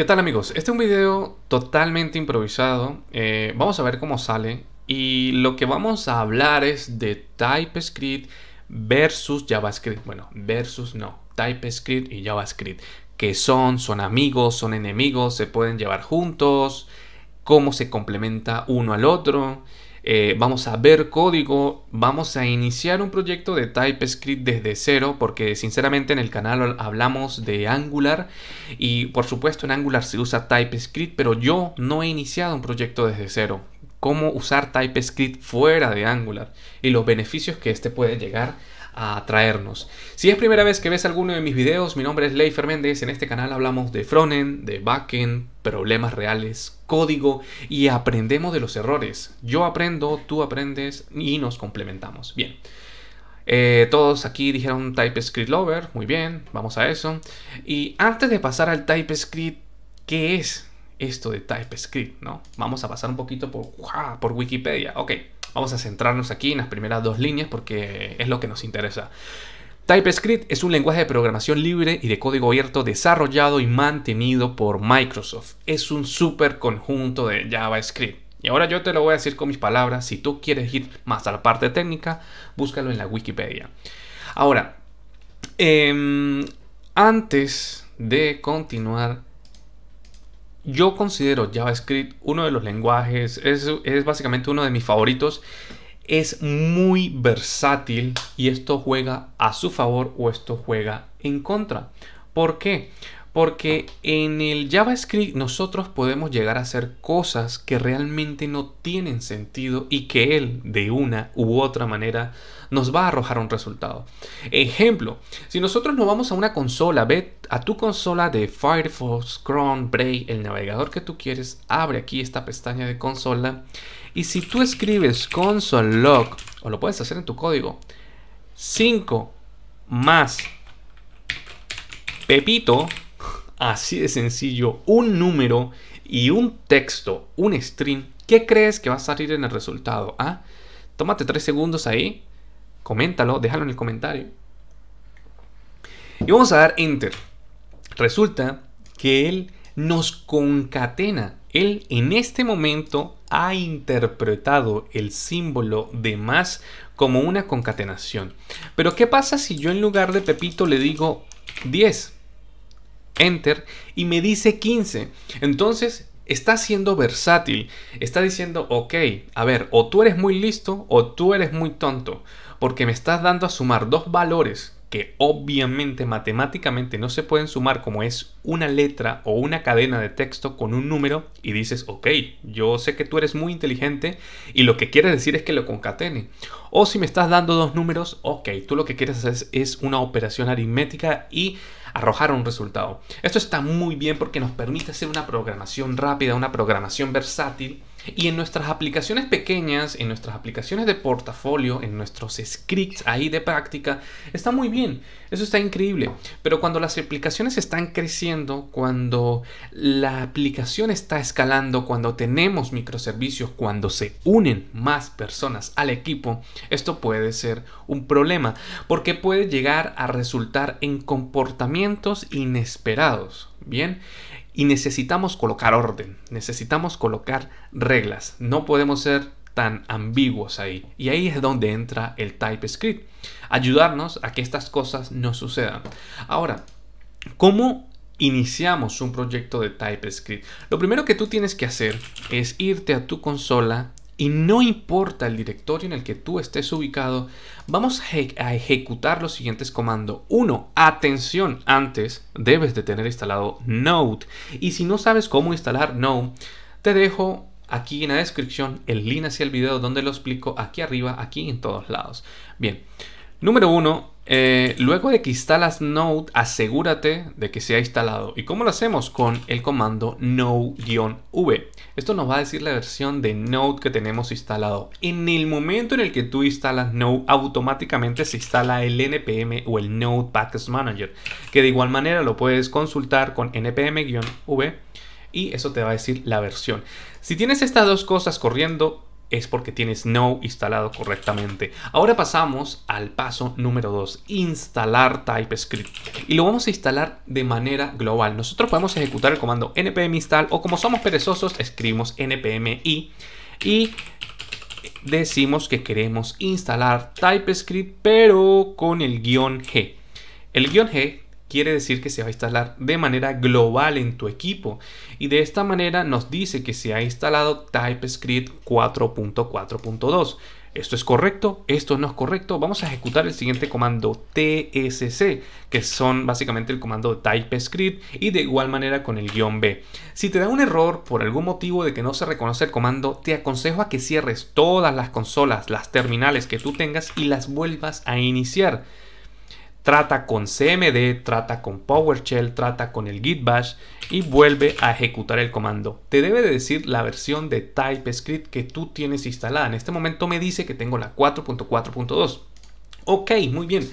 ¿Qué tal amigos? Este es un video totalmente improvisado, eh, vamos a ver cómo sale y lo que vamos a hablar es de TypeScript versus JavaScript, bueno, versus no, TypeScript y JavaScript, ¿Qué son, son amigos, son enemigos, se pueden llevar juntos, cómo se complementa uno al otro, eh, vamos a ver código, vamos a iniciar un proyecto de TypeScript desde cero, porque sinceramente en el canal hablamos de Angular y por supuesto en Angular se usa TypeScript, pero yo no he iniciado un proyecto desde cero. Cómo usar TypeScript fuera de Angular y los beneficios que este puede llegar a traernos Si es primera vez que ves alguno de mis videos, mi nombre es Leifer Méndez. En este canal hablamos de frontend, de backend, problemas reales, código y aprendemos de los errores. Yo aprendo, tú aprendes y nos complementamos. Bien. Eh, todos aquí dijeron TypeScript Lover, muy bien, vamos a eso. Y antes de pasar al TypeScript, ¿qué es esto de TypeScript? ¿no? Vamos a pasar un poquito por, por Wikipedia. Ok, Vamos a centrarnos aquí en las primeras dos líneas porque es lo que nos interesa. TypeScript es un lenguaje de programación libre y de código abierto desarrollado y mantenido por Microsoft. Es un super conjunto de JavaScript. Y ahora yo te lo voy a decir con mis palabras. Si tú quieres ir más a la parte técnica, búscalo en la Wikipedia. Ahora, em, antes de continuar, yo considero JavaScript uno de los lenguajes, es, básicamente uno de mis favoritos. Es muy versátil y esto juega a su favor o esto juega en contra. ¿Por qué? Porque en el JavaScript nosotros podemos llegar a hacer cosas que realmente no tienen sentido y que él, de una u otra manera, nos va a arrojar un resultado. Ejemplo, si nosotros nos vamos a una consola, ve a tu consola de Firefox, Chrome, Brave, el navegador que tú quieres, abre aquí esta pestaña de consola y si tú escribes console.log, o lo puedes hacer en tu código, 5 más pepito Así de sencillo, un número y un texto, un string, ¿qué crees que va a salir en el resultado? ¿Ah? Tómate tres segundos ahí, coméntalo, déjalo en el comentario. Y vamos a dar enter. Resulta que él nos concatena. Él en este momento ha interpretado el símbolo de más como una concatenación. Pero ¿qué pasa si yo en lugar de Pepito le digo 10? enter y me dice 15. Entonces está siendo versátil, está diciendo, ok, a ver, o tú eres muy listo o tú eres muy tonto, porque me estás dando a sumar dos valores que obviamente matemáticamente no se pueden sumar como es una letra o una cadena de texto con un número y dices, ok, yo sé que tú eres muy inteligente y lo que quieres decir es que lo concatene. O si me estás dando dos números, ok, tú lo que quieres hacer es una operación aritmética y arrojar un resultado. Esto está muy bien porque nos permite hacer una programación rápida, una programación versátil y en nuestras aplicaciones pequeñas, en nuestras aplicaciones de portafolio, en nuestros scripts ahí de práctica, está muy bien. Eso está increíble. Pero cuando las aplicaciones están creciendo, cuando la aplicación está escalando, cuando tenemos microservicios, cuando se unen más personas al equipo, esto puede ser un problema porque puede llegar a resultar en comportamientos inesperados. Bien, y necesitamos colocar orden, necesitamos colocar reglas, no podemos ser tan ambiguos ahí. Y ahí es donde entra el TypeScript, ayudarnos a que estas cosas no sucedan. Ahora, ¿cómo iniciamos un proyecto de TypeScript? Lo primero que tú tienes que hacer es irte a tu consola y no importa el directorio en el que tú estés ubicado, vamos a ejecutar los siguientes comandos. 1. Atención, antes debes de tener instalado Node. Y si no sabes cómo instalar Node, te dejo aquí en la descripción el link hacia el video donde lo explico aquí arriba, aquí en todos lados. Bien, número 1. Eh, luego de que instalas Node, asegúrate de que se ha instalado. ¿Y cómo lo hacemos? Con el comando no-v. Esto nos va a decir la versión de Node que tenemos instalado. En el momento en el que tú instalas Node, automáticamente se instala el npm o el Node Package Manager, que de igual manera lo puedes consultar con npm-v y eso te va a decir la versión. Si tienes estas dos cosas corriendo, es porque tienes no instalado correctamente. Ahora pasamos al paso número 2, instalar TypeScript. Y lo vamos a instalar de manera global. Nosotros podemos ejecutar el comando npm install o como somos perezosos, escribimos npm i y decimos que queremos instalar TypeScript pero con el guión G. El guión G quiere decir que se va a instalar de manera global en tu equipo. Y de esta manera nos dice que se ha instalado TypeScript 4.4.2. Esto es correcto, esto no es correcto. Vamos a ejecutar el siguiente comando tsc, que son básicamente el comando de TypeScript y de igual manera con el guión B. Si te da un error por algún motivo de que no se reconoce el comando, te aconsejo a que cierres todas las consolas, las terminales que tú tengas y las vuelvas a iniciar trata con CMD, trata con PowerShell, trata con el Git Bash y vuelve a ejecutar el comando. Te debe de decir la versión de TypeScript que tú tienes instalada. En este momento me dice que tengo la 4.4.2. Ok, muy bien.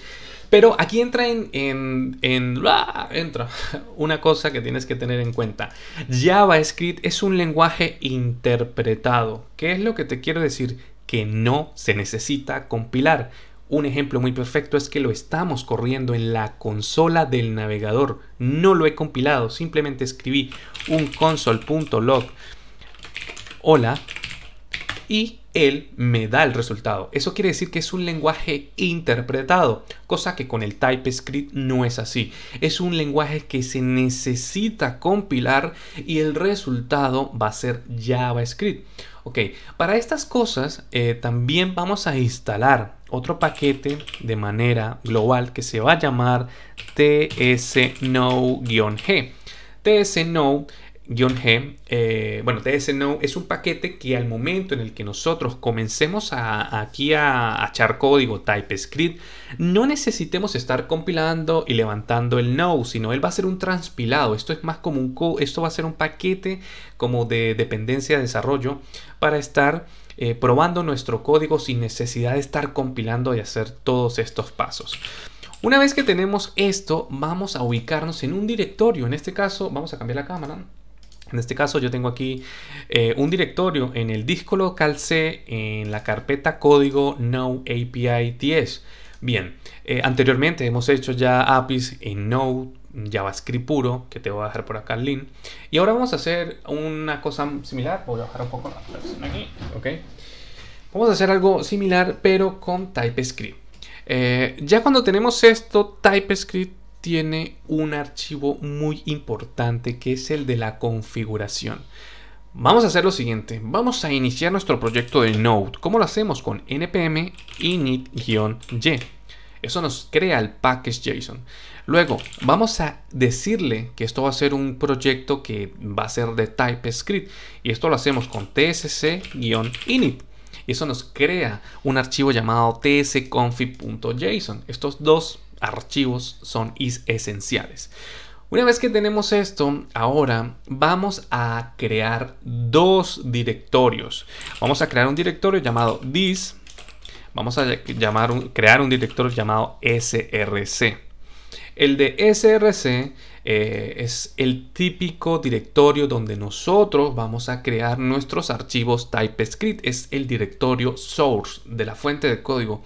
Pero aquí entra en, en, ¡ah! entra una cosa que tienes que tener en cuenta. JavaScript es un lenguaje interpretado. ¿Qué es lo que te quiero decir? Que no se necesita compilar. Un ejemplo muy perfecto es que lo estamos corriendo en la consola del navegador. No lo he compilado, simplemente escribí un console.log hola y él me da el resultado. Eso quiere decir que es un lenguaje interpretado, cosa que con el TypeScript no es así. Es un lenguaje que se necesita compilar y el resultado va a ser JavaScript. Ok, para estas cosas eh, también vamos a instalar otro paquete de manera global que se va a llamar tsno-g. tsnow g tsno John G, eh, bueno, TSNO es un paquete que al momento en el que nosotros comencemos aquí a, echar código TypeScript, no necesitemos estar compilando y levantando el no, sino él va a ser un transpilado. Esto es más como un esto va a ser un paquete como de dependencia de desarrollo para estar eh, probando nuestro código sin necesidad de estar compilando y hacer todos estos pasos. Una vez que tenemos esto, vamos a ubicarnos en un directorio. En este caso, vamos a cambiar la cámara. En este caso yo tengo aquí eh, un directorio en el disco local C en la carpeta código no API TS. Bien, eh, anteriormente hemos hecho ya APIs en Node, JavaScript puro, que te voy a dejar por acá el link. Y ahora vamos a hacer una cosa similar. Voy a bajar un poco la versión aquí. ¿ok? Vamos a hacer algo similar, pero con TypeScript. Eh, ya cuando tenemos esto, TypeScript tiene un archivo muy importante que es el de la configuración. Vamos a hacer lo siguiente, vamos a iniciar nuestro proyecto de Node. ¿Cómo lo hacemos? Con npm init-y. Eso nos crea el package.json. Luego, vamos a decirle que esto va a ser un proyecto que va a ser de TypeScript. Y esto lo hacemos con tsc-init. Y eso nos crea un archivo llamado tsconfig.json. Estos dos archivos son esenciales. Una vez que tenemos esto, ahora vamos a crear dos directorios. Vamos a crear un directorio llamado this Vamos a llamar crear un directorio llamado src. El de src eh, es el típico directorio donde nosotros vamos a crear nuestros archivos TypeScript. Es el directorio source de la fuente de código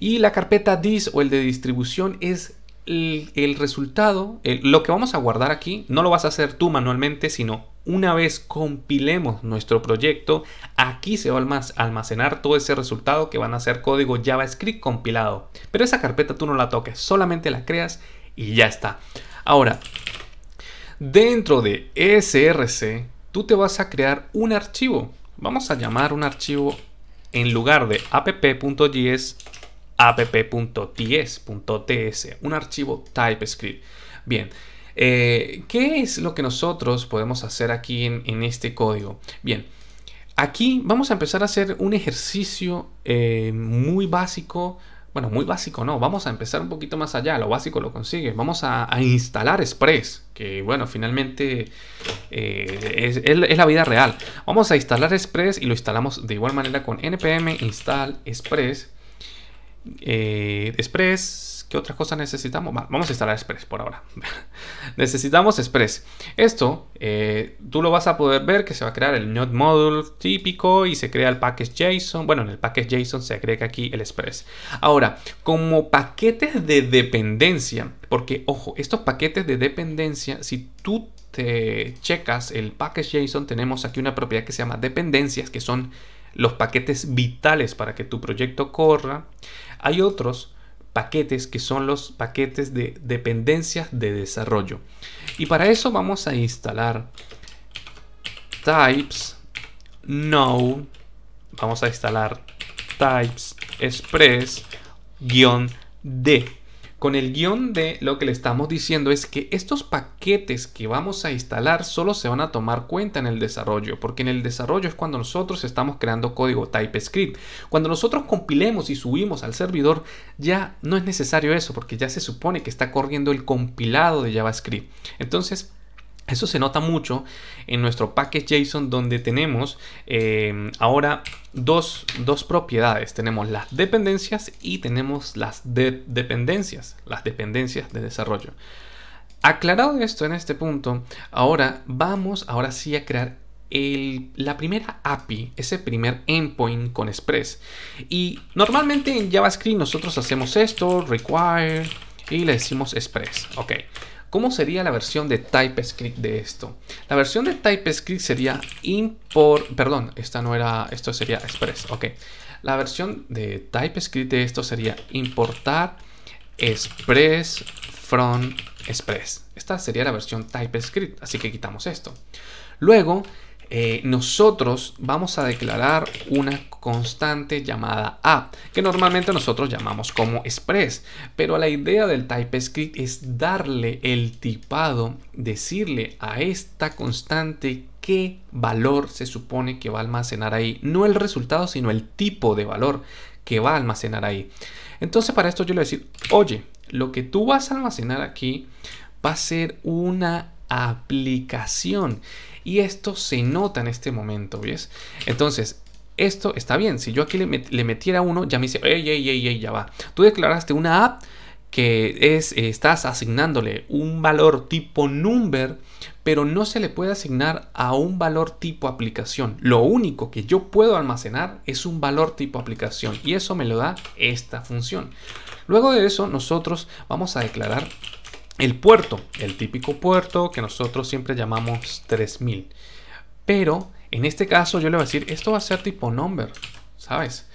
y la carpeta dis o el de distribución es el, resultado, lo que vamos a guardar aquí, no lo vas a hacer tú manualmente, sino una vez compilemos nuestro proyecto, aquí se va a almacenar todo ese resultado que van a ser código JavaScript compilado. Pero esa carpeta tú no la toques, solamente la creas y ya está. Ahora, dentro de SRC, tú te vas a crear un archivo. Vamos a llamar un archivo en lugar de app.js app.ts.ts, un archivo TypeScript. Bien, eh, ¿qué es lo que nosotros podemos hacer aquí en, este código? Bien, aquí vamos a empezar a hacer un ejercicio eh, muy básico. Bueno, muy básico no, vamos a empezar un poquito más allá, lo básico lo consigue, Vamos a, instalar Express, que bueno, finalmente eh, es, es la vida real. Vamos a instalar Express y lo instalamos de igual manera con npm install express eh, Express. ¿Qué otra cosa necesitamos? Vamos a instalar Express por ahora. necesitamos Express. Esto, eh, tú lo vas a poder ver que se va a crear el node module típico y se crea el package JSON. Bueno, en el package JSON se agrega aquí el Express. Ahora, como paquetes de dependencia, porque ojo, estos paquetes de dependencia, si tú te checas el package JSON, tenemos aquí una propiedad que se llama dependencias, que son los paquetes vitales para que tu proyecto corra. Hay otros paquetes que son los paquetes de dependencias de desarrollo. Y para eso vamos a instalar types no vamos a instalar types express d con el guión de lo que le estamos diciendo es que estos paquetes que vamos a instalar solo se van a tomar cuenta en el desarrollo, porque en el desarrollo es cuando nosotros estamos creando código TypeScript. Cuando nosotros compilemos y subimos al servidor, ya no es necesario eso, porque ya se supone que está corriendo el compilado de JavaScript. Entonces, eso se nota mucho en nuestro package JSON donde tenemos em, ahora dos, propiedades. Tenemos las dependencias y tenemos las dependencias, las dependencias de desarrollo. Aclarado esto en este punto, ahora vamos ahora sí a crear la primera API, ese primer endpoint con Express. Y normalmente en JavaScript nosotros hacemos esto, require, y le decimos Express. Ok. ¿Cómo sería la versión de TypeScript de esto? La versión de TypeScript sería import... Perdón, esta no era... Esto sería Express, ok. La versión de TypeScript de esto sería importar Express from Express. Esta sería la versión TypeScript, así que quitamos esto. Luego eh, nosotros vamos a declarar una constante llamada a que normalmente nosotros llamamos como express, pero la idea del TypeScript es darle el tipado, decirle a esta constante qué valor se supone que va a almacenar ahí, no el resultado, sino el tipo de valor que va a almacenar ahí. Entonces para esto yo le voy a decir, oye, lo que tú vas a almacenar aquí va a ser una aplicación y esto se nota en este momento, ¿ves? Entonces, esto está bien. Si yo aquí le, metiera uno, ya me dice, ey, ey, ey, ey, ya va. Tú declaraste una app que es, eh, estás asignándole un valor tipo number, pero no se le puede asignar a un valor tipo aplicación. Lo único que yo puedo almacenar es un valor tipo aplicación y eso me lo da esta función. Luego de eso nosotros vamos a declarar el puerto, el típico puerto que nosotros siempre llamamos 3000. Pero en este caso yo le voy a decir, esto va a ser tipo number, ¿sabes?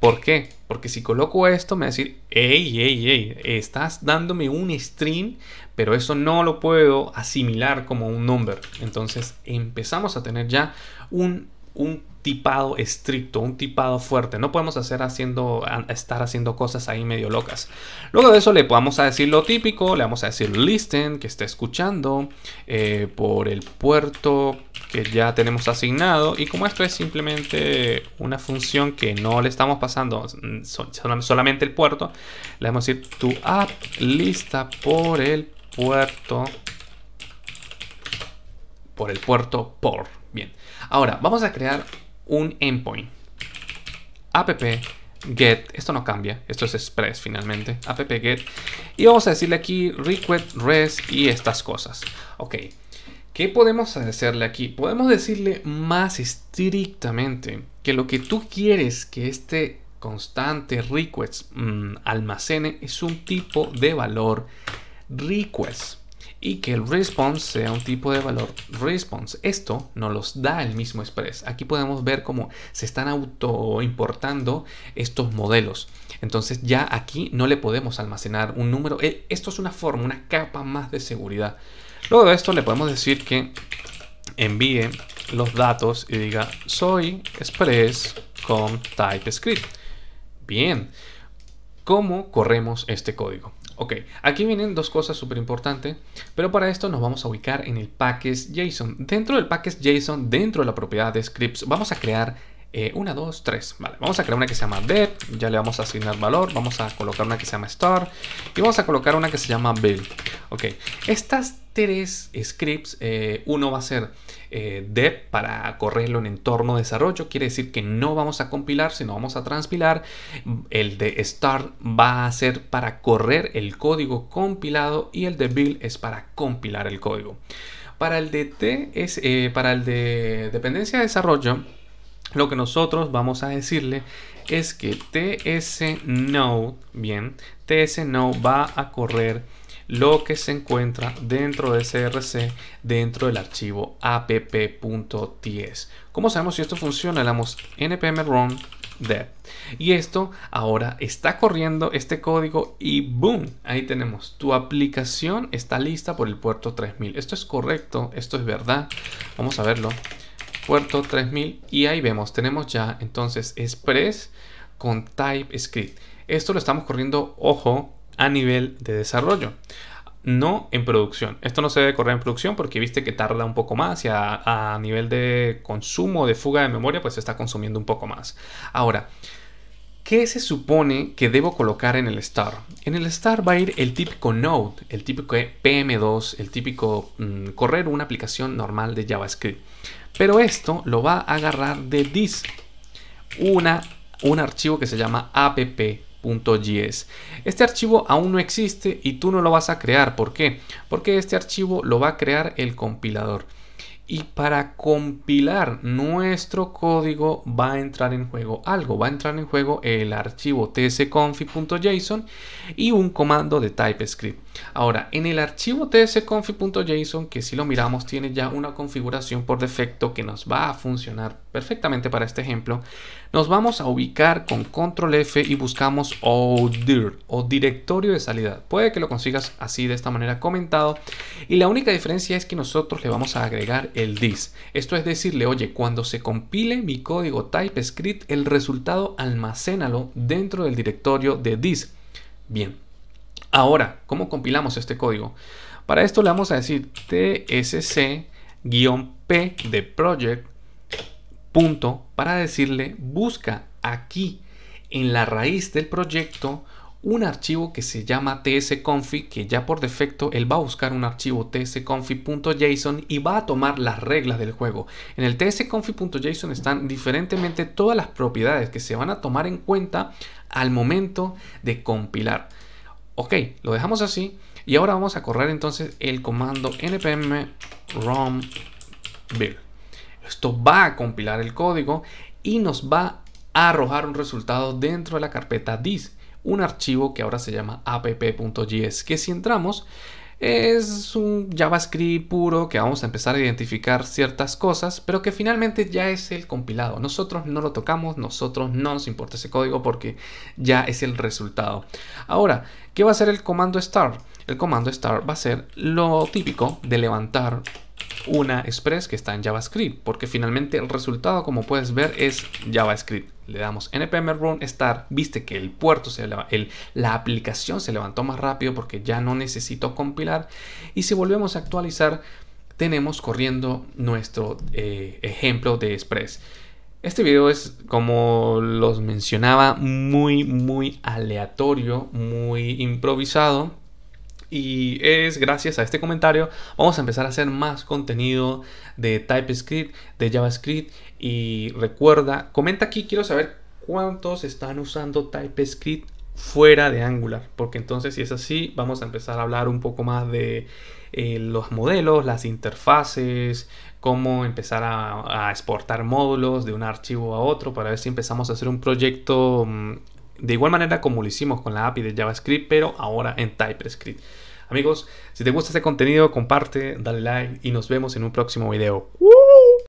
¿Por qué? Porque si coloco esto me va a decir, hey, hey, hey, estás dándome un string, pero eso no lo puedo asimilar como un number. Entonces empezamos a tener ya un un tipado estricto, un tipado fuerte. No podemos hacer haciendo, estar haciendo cosas ahí medio locas. Luego de eso le vamos a decir lo típico, le vamos a decir listen, que está escuchando, eh, por el puerto que ya tenemos asignado. Y como esto es simplemente una función que no le estamos pasando mm, solamente el puerto, le vamos a decir tu app lista por el puerto, por el puerto por. Ahora, vamos a crear un endpoint. app get, esto no cambia, esto es express finalmente, app get. Y vamos a decirle aquí request res y estas cosas. Ok, ¿qué podemos hacerle aquí? Podemos decirle más estrictamente que lo que tú quieres que este constante request mm, almacene es un tipo de valor request y que el response sea un tipo de valor response. Esto no los da el mismo Express. Aquí podemos ver cómo se están autoimportando estos modelos. Entonces ya aquí no le podemos almacenar un número. Eh, esto es una forma, una capa más de seguridad. Luego de esto le podemos decir que envíe los datos y diga soy Express con TypeScript. Bien, ¿cómo corremos este código? Ok, aquí vienen dos cosas súper importantes, pero para esto nos vamos a ubicar en el package.json. Dentro del package.json, JSON, dentro de la propiedad de scripts, vamos a crear 1 eh, una, dos, Vale, vamos a crear una que se llama dev. Ya le vamos a asignar valor. Vamos a colocar una que se llama star. Y vamos a colocar una que se llama build. Ok, estas tres scripts, eh, uno va a ser eh, dev para correrlo en entorno de desarrollo, quiere decir que no vamos a compilar, sino vamos a transpilar. El de start va a ser para correr el código compilado y el de build es para compilar el código. Para el de es eh, para el de dependencia de desarrollo lo que nosotros vamos a decirle es que TS bien, TS va a correr lo que se encuentra dentro de CRC dentro del archivo app.ts. ¿Cómo sabemos si esto funciona? Le damos npm run dev. Y esto ahora está corriendo este código y boom, ahí tenemos. Tu aplicación está lista por el puerto 3000. Esto es correcto, esto es verdad. Vamos a verlo puerto 3000 y ahí vemos, tenemos ya entonces Express con TypeScript. Esto lo estamos corriendo, ojo, a nivel de desarrollo no en producción. Esto no se debe correr en producción porque viste que tarda un poco más y a, nivel de consumo de fuga de memoria pues se está consumiendo un poco más. Ahora, ¿qué se supone que debo colocar en el star? En el star va a ir el típico node, el típico PM2, el típico mm, correr una aplicación normal de JavaScript. Pero esto lo va a agarrar de disk, una, un archivo que se llama app.js. Este archivo aún no existe y tú no lo vas a crear. ¿Por qué? Porque este archivo lo va a crear el compilador. Y para compilar nuestro código va a entrar en juego algo, va a entrar en juego el archivo tsconfig.json y un comando de TypeScript. Ahora, en el archivo tsconfig.json, que si lo miramos tiene ya una configuración por defecto que nos va a funcionar perfectamente para este ejemplo, nos vamos a ubicar con control F y buscamos ODIR o directorio de salida. Puede que lo consigas así de esta manera comentado y la única diferencia es que nosotros le vamos a agregar el dis. Esto es decirle, oye, cuando se compile mi código TypeScript, el resultado almacénalo dentro del directorio de dis. Bien, ahora, ¿cómo compilamos este código? Para esto le vamos a decir tsc-p de project punto para decirle busca aquí en la raíz del proyecto un archivo que se llama tsconfig que ya por defecto él va a buscar un archivo tsconfig.json y va a tomar las reglas del juego. En el tsconfig.json están diferentemente todas las propiedades que se van a tomar en cuenta al momento de compilar. Ok, lo dejamos así y ahora vamos a correr entonces el comando npm run build. Esto va a compilar el código y nos va a arrojar un resultado dentro de la carpeta dis, un archivo que ahora se llama app.js, que si entramos es un JavaScript puro que vamos a empezar a identificar ciertas cosas, pero que finalmente ya es el compilado. Nosotros no lo tocamos, nosotros no nos importa ese código porque ya es el resultado. Ahora, ¿qué va a hacer el comando start? El comando start va a ser lo típico de levantar una Express que está en JavaScript, porque finalmente el resultado, como puedes ver, es JavaScript. Le damos npm run start, viste que el puerto, se el, la aplicación se levantó más rápido porque ya no necesito compilar. Y si volvemos a actualizar, tenemos corriendo nuestro eh, ejemplo de Express. Este video es, como los mencionaba, muy, muy aleatorio, muy improvisado y es gracias a este comentario vamos a empezar a hacer más contenido de TypeScript, de JavaScript. Y recuerda, comenta aquí, quiero saber cuántos están usando TypeScript fuera de Angular. Porque entonces si es así, vamos a empezar a hablar un poco más de eh, los modelos, las interfaces, cómo empezar a, exportar módulos de un archivo a otro para ver si empezamos a hacer un proyecto mm, de igual manera como lo hicimos con la API de JavaScript, pero ahora en TypeScript. Amigos, si te gusta este contenido, comparte, dale like y nos vemos en un próximo video.